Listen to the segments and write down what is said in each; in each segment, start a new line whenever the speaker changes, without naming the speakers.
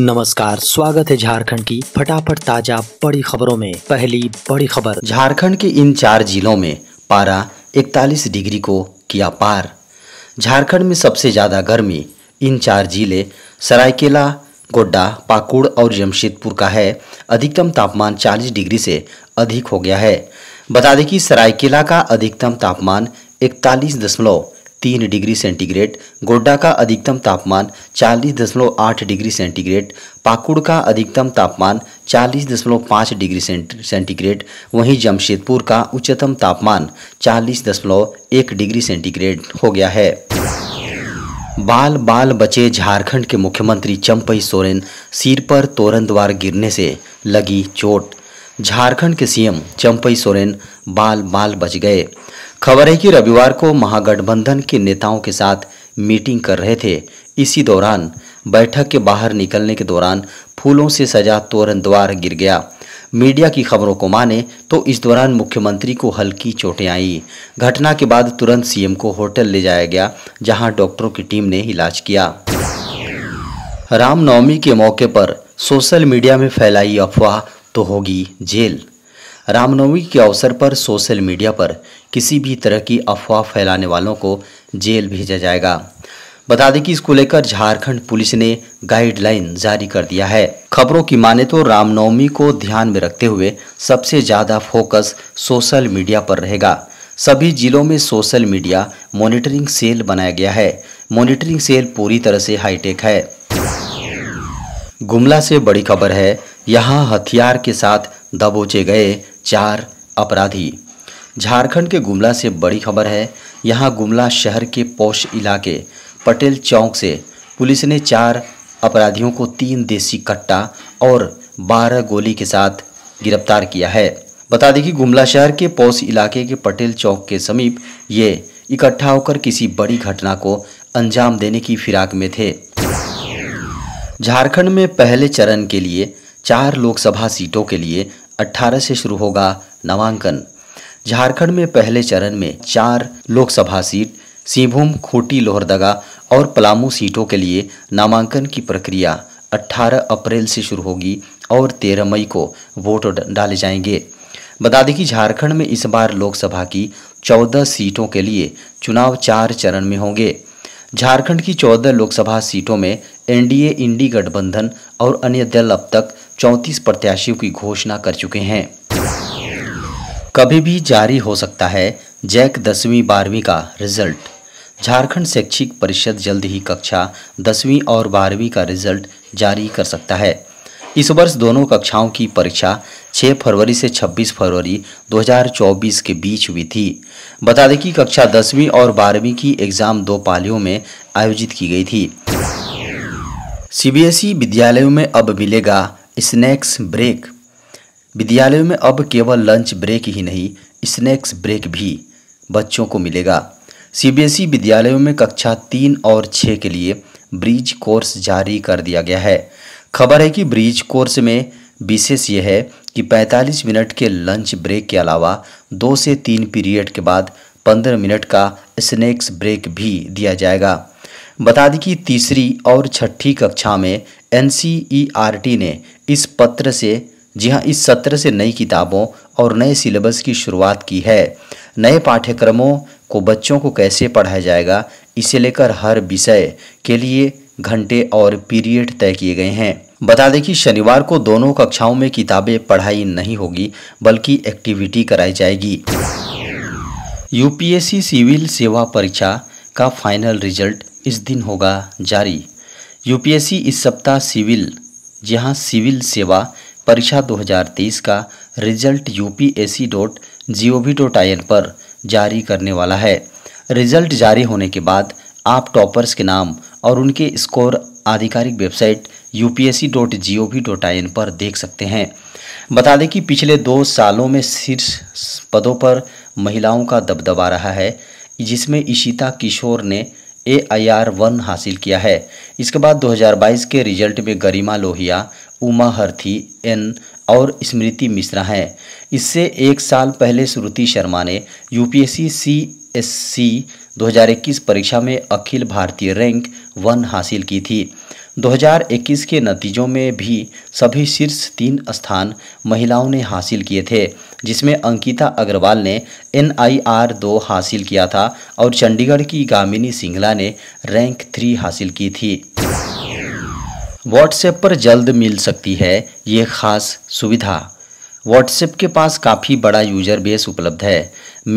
नमस्कार स्वागत है झारखंड की फटाफट ताजा बड़ी खबरों में पहली बड़ी खबर झारखंड के इन चार जिलों में पारा 41 डिग्री को किया पार झारखंड में सबसे ज़्यादा गर्मी इन चार जिले सरायकेला गोड्डा पाकुड़ और जमशेदपुर का है अधिकतम तापमान 40 डिग्री से अधिक हो गया है बता दें कि सरायकेला का अधिकतम तापमान इकतालीस दशमलव तीन डिग्री सेंटीग्रेड गोड्डा का अधिकतम तापमान चालीस दशमलव आठ डिग्री सेंटीग्रेड पाकुड़ का अधिकतम तापमान चालीस दशमलव पाँच डिग्री सेंटीग्रेड वहीं जमशेदपुर का उच्चतम तापमान चालीस दशमलव एक डिग्री सेंटीग्रेड हो गया है बाल बाल बचे झारखंड के मुख्यमंत्री चंपई सोरेन सिर पर तोरण द्वार गिरने से लगी चोट झारखंड के सीएम चंपई सोरेन बाल बाल बच गए खबर है कि रविवार को महागठबंधन के नेताओं के साथ मीटिंग कर रहे थे इसी दौरान बैठक के बाहर निकलने के दौरान फूलों से सजा तोरण द्वार गिर गया मीडिया की खबरों को माने तो इस दौरान मुख्यमंत्री को हल्की चोटें आई घटना के बाद तुरंत सीएम को होटल ले जाया गया जहां डॉक्टरों की टीम ने इलाज किया रामनवमी के मौके पर सोशल मीडिया में फैलाई अफवाह तो होगी जेल रामनवमी के अवसर पर सोशल मीडिया पर किसी भी तरह की अफवाह फैलाने वालों को जेल भेजा जाएगा बता दें कि इसको लेकर झारखंड पुलिस ने गाइडलाइन जारी कर दिया है खबरों की माने तो रामनवमी को ध्यान में रखते हुए सबसे ज़्यादा फोकस सोशल मीडिया पर रहेगा सभी जिलों में सोशल मीडिया मॉनिटरिंग सेल बनाया गया है मॉनिटरिंग सेल पूरी तरह से हाईटेक है गुमला से बड़ी खबर है यहाँ हथियार के साथ दबोचे गए चार अपराधी झारखंड के गुमला से बड़ी खबर है यहाँ गुमला शहर के पौष इलाके पटेल चौक से पुलिस ने चार अपराधियों को तीन देसी कट्टा और बारह गोली के साथ गिरफ्तार किया है बता दें कि गुमला शहर के पौष इलाके के पटेल चौक के समीप ये इकट्ठा होकर किसी बड़ी घटना को अंजाम देने की फिराक में थे झारखंड में पहले चरण के लिए चार लोकसभा सीटों के लिए 18 से शुरू होगा नामांकन झारखंड में पहले चरण में चार लोकसभा सीट सिंहभूम खूंटी लोहरदगा और पलामू सीटों के लिए नामांकन की प्रक्रिया 18 अप्रैल से शुरू होगी और 13 मई को वोट डाले जाएंगे बता दें कि झारखंड में इस बार लोकसभा की 14 सीटों के लिए चुनाव चार चरण में होंगे झारखंड की 14 लोकसभा सीटों में एनडीए इंडी गठबंधन और अन्य दल अब तक चौंतीस प्रत्याशियों की घोषणा कर चुके हैं कभी भी जारी हो सकता है जैक दसवीं बारहवीं का रिजल्ट झारखंड शैक्षिक परिषद जल्द ही कक्षा दसवीं और बारहवीं का रिजल्ट जारी कर सकता है इस वर्ष दोनों कक्षाओं की परीक्षा 6 फरवरी से 26 फरवरी 2024 के बीच हुई थी बता दें कि कक्षा दसवीं और बारहवीं की एग्जाम दो पालियों में आयोजित की गई थी सीबीएसई विद्यालयों में अब मिलेगा स्नैक्स ब्रेक विद्यालयों में अब केवल लंच ब्रेक ही नहीं स्नैक्स ब्रेक भी बच्चों को मिलेगा सीबीएसई e विद्यालयों में कक्षा तीन और छः के लिए ब्रिज कोर्स जारी कर दिया गया है खबर है कि ब्रिज कोर्स में विशेष यह है कि 45 मिनट के लंच ब्रेक के अलावा दो से तीन पीरियड के बाद 15 मिनट का स्नैक्स ब्रेक भी दिया जाएगा बता दें कि तीसरी और छठी कक्षा में एन e ने इस पत्र से जी हाँ इस सत्र से नई किताबों और नए सिलेबस की शुरुआत की है नए पाठ्यक्रमों को बच्चों को कैसे पढ़ाया जाएगा इसे लेकर हर विषय के लिए घंटे और पीरियड तय किए गए हैं बता दें कि शनिवार को दोनों कक्षाओं में किताबें पढ़ाई नहीं होगी बल्कि एक्टिविटी कराई जाएगी यूपीएससी सिविल सेवा परीक्षा का फाइनल रिजल्ट इस दिन होगा जारी यूपीएससी इस सप्ताह सिविल जहां सिविल सेवा परीक्षा 2023 का result UPSC dot G O V dot I N पर जारी करने वाला है रिजल्ट जारी होने के बाद आप टॉपर्स के नाम और उनके स्कोर आधिकारिक website U P dot G O V dot I N पर देख सकते हैं बता दें कि पिछले दो सालों में शीर्ष पदों पर महिलाओं का दबदबा रहा है जिसमें इशिता किशोर ने ए आई आर वन हासिल किया है इसके बाद 2022 के रिजल्ट में गरिमा लोहिया उमा हरथी एन और स्मृति मिश्रा हैं इससे एक साल पहले श्रुति शर्मा ने यूपीएससी सी एस सी 2021 परीक्षा में अखिल भारतीय रैंक वन हासिल की थी 2021 के नतीजों में भी सभी शीर्ष तीन स्थान महिलाओं ने हासिल किए थे जिसमें अंकिता अग्रवाल ने एन आई आर दो हासिल किया था और चंडीगढ़ की गामिनी सिंगला ने रैंक थ्री हासिल की थी व्हाट्सएप पर जल्द मिल सकती है ये खास सुविधा व्हाट्सएप के पास काफ़ी बड़ा यूजर बेस उपलब्ध है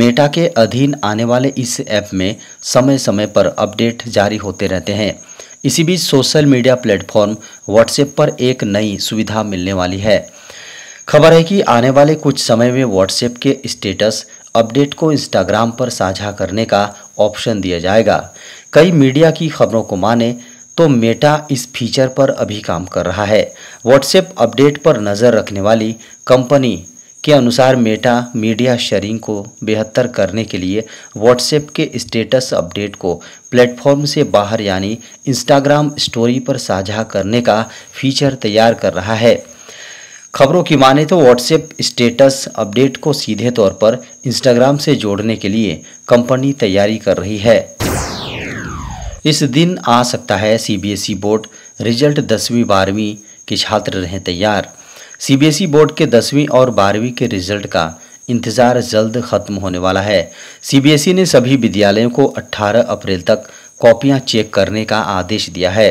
मेटा के अधीन आने वाले इस ऐप में समय समय पर अपडेट जारी होते रहते हैं इसी बीच सोशल मीडिया प्लेटफॉर्म व्हाट्सएप पर एक नई सुविधा मिलने वाली है खबर है कि आने वाले कुछ समय में व्हाट्सएप के स्टेटस अपडेट को इंस्टाग्राम पर साझा करने का ऑप्शन दिया जाएगा कई मीडिया की खबरों को माने तो मेटा इस फीचर पर अभी काम कर रहा है व्हाट्सएप अपडेट पर नज़र रखने वाली कंपनी के अनुसार मेटा मीडिया शेयरिंग को बेहतर करने के लिए व्हाट्सएप के स्टेटस अपडेट को प्लेटफॉर्म से बाहर यानी इंस्टाग्राम स्टोरी पर साझा करने का फीचर तैयार कर रहा है खबरों की माने तो व्हाट्सएप स्टेटस अपडेट को सीधे तौर पर इंस्टाग्राम से जोड़ने के लिए कंपनी तैयारी कर रही है इस दिन आ सकता है सीबीएसई बोर्ड रिजल्ट दसवीं बारहवीं के छात्र रहें तैयार सीबीएसई e बोर्ड के दसवीं और बारहवीं के रिजल्ट का इंतजार जल्द खत्म होने वाला है सीबीएसई e ने सभी विद्यालयों को 18 अप्रैल तक कॉपियां चेक करने का आदेश दिया है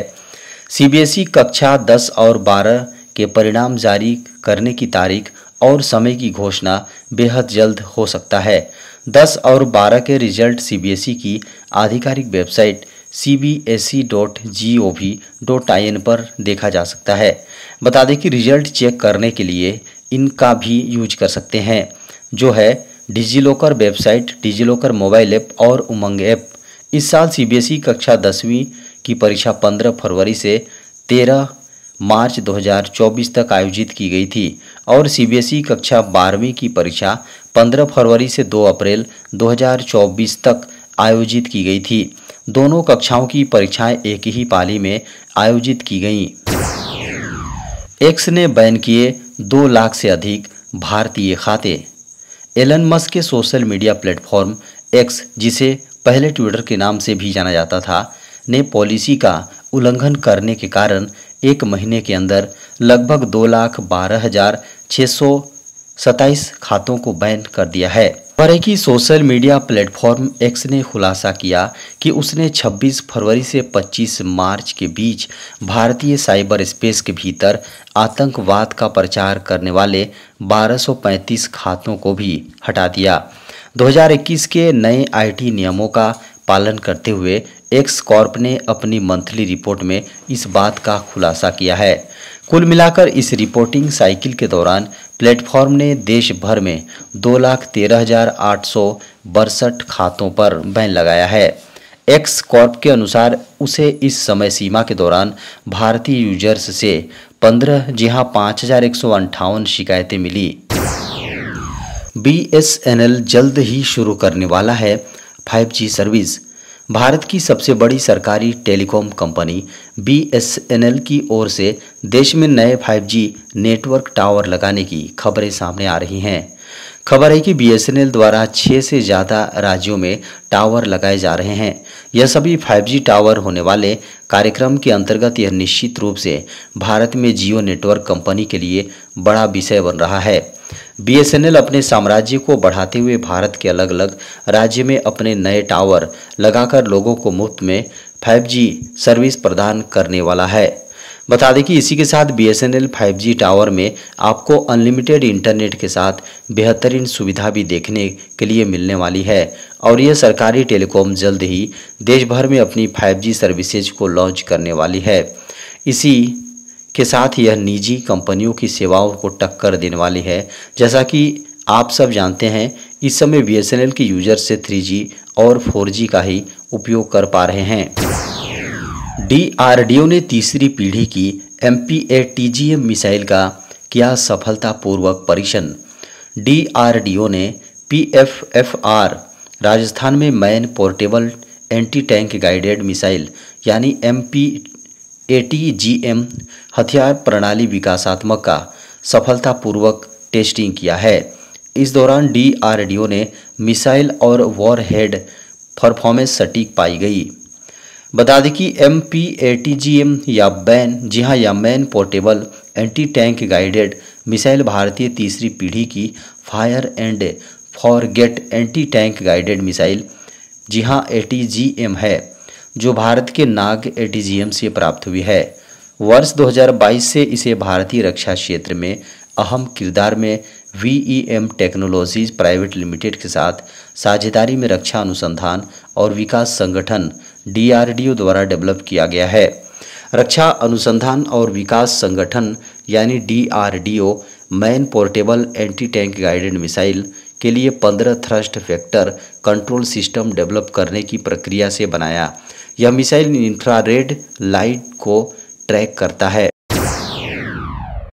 सीबीएसई e कक्षा 10 और 12 के परिणाम जारी करने की तारीख और समय की घोषणा बेहद जल्द हो सकता है 10 और 12 के रिजल्ट सीबीएसई की आधिकारिक website C B S E dot G O V dot I पर देखा जा सकता है बता दें कि रिजल्ट चेक करने के लिए इनका भी यूज कर सकते हैं जो है DigiLocker website DigiLocker mobile app और उमंग ऐप इस साल सीबीएसई कक्षा दसवीं की परीक्षा 15 फरवरी से 13 मार्च 2024 तक आयोजित की गई थी और सीबीएसई कक्षा बारहवीं की परीक्षा 15 फरवरी से 2 अप्रैल 2024 तक आयोजित की गई थी दोनों कक्षाओं की परीक्षाएं एक ही पाली में आयोजित की गईं। एक्स ने बैन किए दो लाख से अधिक भारतीय खाते एलन मस्क के सोशल मीडिया प्लेटफॉर्म एक्स जिसे पहले ट्विटर के नाम से भी जाना जाता था ने पॉलिसी का उल्लंघन करने के कारण एक महीने के अंदर लगभग दो लाख बारह हजार छः सौ सत्ताईस खातों को बैन कर दिया है पर ही सोशल मीडिया प्लेटफॉर्म एक्स ने खुलासा किया कि उसने 26 फरवरी से 25 मार्च के बीच भारतीय साइबर स्पेस के भीतर आतंकवाद का प्रचार करने वाले 1235 खातों को भी हटा दिया 2021 के नए आईटी नियमों का पालन करते हुए एक्स कॉर्प ने अपनी मंथली रिपोर्ट में इस बात का खुलासा किया है कुल मिलाकर इस रिपोर्टिंग साइकिल के दौरान प्लेटफॉर्म ने देश भर में दो लाख तेरह हजार आठ सौ बरसठ खातों पर बैन लगाया है एक्स कॉर्प के अनुसार उसे इस समय सीमा के दौरान भारतीय यूजर्स से पंद्रह जी हाँ पाँच हजार एक सौ अंठावन शिकायतें मिली बी जल्द ही शुरू करने वाला है 5G सर्विस भारत की सबसे बड़ी सरकारी टेलीकॉम कंपनी बी की ओर से देश में नए 5G नेटवर्क टावर लगाने की खबरें सामने आ रही हैं खबर है कि बीएसएनएल द्वारा छः से ज़्यादा राज्यों में टावर लगाए जा रहे हैं यह सभी 5G टावर होने वाले कार्यक्रम के अंतर्गत यह निश्चित रूप से भारत में जियो नेटवर्क कंपनी के लिए बड़ा विषय बन रहा है बीएसएनएल अपने साम्राज्य को बढ़ाते हुए भारत के अलग अलग राज्य में अपने नए टावर लगाकर लोगों को मुफ्त में 5G सर्विस प्रदान करने वाला है बता दें कि इसी के साथ B S N L five G tower में आपको अनलिमिटेड इंटरनेट के साथ बेहतरीन सुविधा भी देखने के लिए मिलने वाली है और यह सरकारी टेलीकॉम जल्द ही देश भर में अपनी फाइव जी सर्विसेज को लॉन्च करने वाली है इसी के साथ यह निजी कंपनियों की सेवाओं को टक्कर देने वाली है जैसा कि आप सब जानते हैं इस समय बी के यूजर से थ्री और फोर का ही उपयोग कर पा रहे हैं डी ने तीसरी पीढ़ी की एम पी मिसाइल का किया सफलतापूर्वक परीक्षण डी ने पी राजस्थान में man portable anti tank guided missile यानी एम एटीजीएम हथियार प्रणाली विकासात्मक का सफलतापूर्वक टेस्टिंग किया है इस दौरान डीआरडीओ ने मिसाइल और वॉरहेड परफॉर्मेंस सटीक पाई गई बता दें कि M P A T G M या बैन जी हाँ या man portable anti tank guided missile भारतीय तीसरी पीढ़ी की fire and forget anti tank guided missile जी हाँ ए टी जी एम है जो भारत के नाग एटीजीएम से प्राप्त हुई है वर्ष 2022 से इसे भारतीय रक्षा क्षेत्र में अहम किरदार में वीईएम टेक्नोलॉजीज प्राइवेट लिमिटेड के साथ साझेदारी में रक्षा अनुसंधान और विकास संगठन डीआरडीओ द्वारा डेवलप किया गया है रक्षा अनुसंधान और विकास संगठन यानी DRDO man portable anti tank guided missile के लिए पंद्रह thrust factor control system develop करने की प्रक्रिया से बनाया यह मिसाइल इंफ्रारेड लाइट को ट्रैक करता है